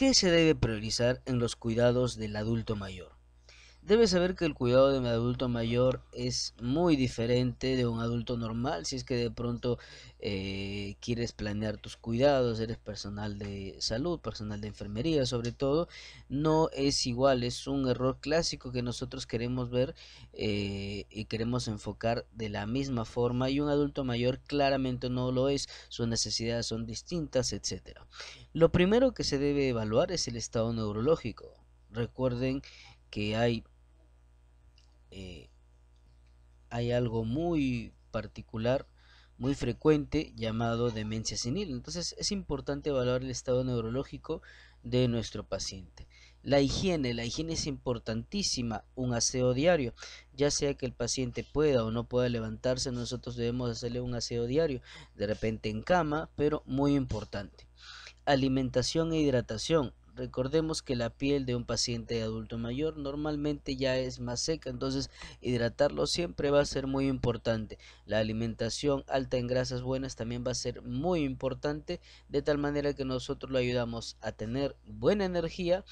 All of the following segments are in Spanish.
¿Qué se debe priorizar en los cuidados del adulto mayor? Debes saber que el cuidado de un adulto mayor es muy diferente de un adulto normal. Si es que de pronto eh, quieres planear tus cuidados, eres personal de salud, personal de enfermería sobre todo, no es igual. Es un error clásico que nosotros queremos ver eh, y queremos enfocar de la misma forma. Y un adulto mayor claramente no lo es. Sus necesidades son distintas, etc. Lo primero que se debe evaluar es el estado neurológico. Recuerden que hay hay algo muy particular, muy frecuente, llamado demencia senil. Entonces es importante evaluar el estado neurológico de nuestro paciente. La higiene, la higiene es importantísima, un aseo diario, ya sea que el paciente pueda o no pueda levantarse, nosotros debemos hacerle un aseo diario, de repente en cama, pero muy importante. Alimentación e hidratación, Recordemos que la piel de un paciente adulto mayor normalmente ya es más seca, entonces hidratarlo siempre va a ser muy importante. La alimentación alta en grasas buenas también va a ser muy importante, de tal manera que nosotros lo ayudamos a tener buena energía,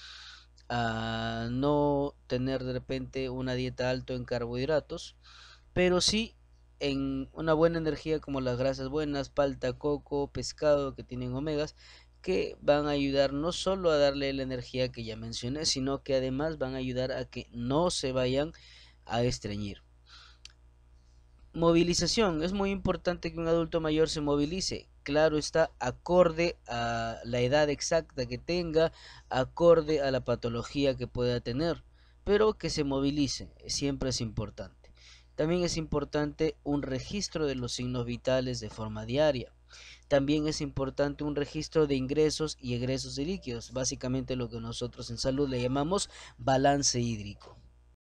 a no tener de repente una dieta alto en carbohidratos, pero sí en una buena energía como las grasas buenas, palta, coco, pescado que tienen omegas que van a ayudar no solo a darle la energía que ya mencioné, sino que además van a ayudar a que no se vayan a estreñir. Movilización. Es muy importante que un adulto mayor se movilice. Claro está, acorde a la edad exacta que tenga, acorde a la patología que pueda tener, pero que se movilice. Siempre es importante. También es importante un registro de los signos vitales de forma diaria. También es importante un registro de ingresos y egresos de líquidos, básicamente lo que nosotros en salud le llamamos balance hídrico.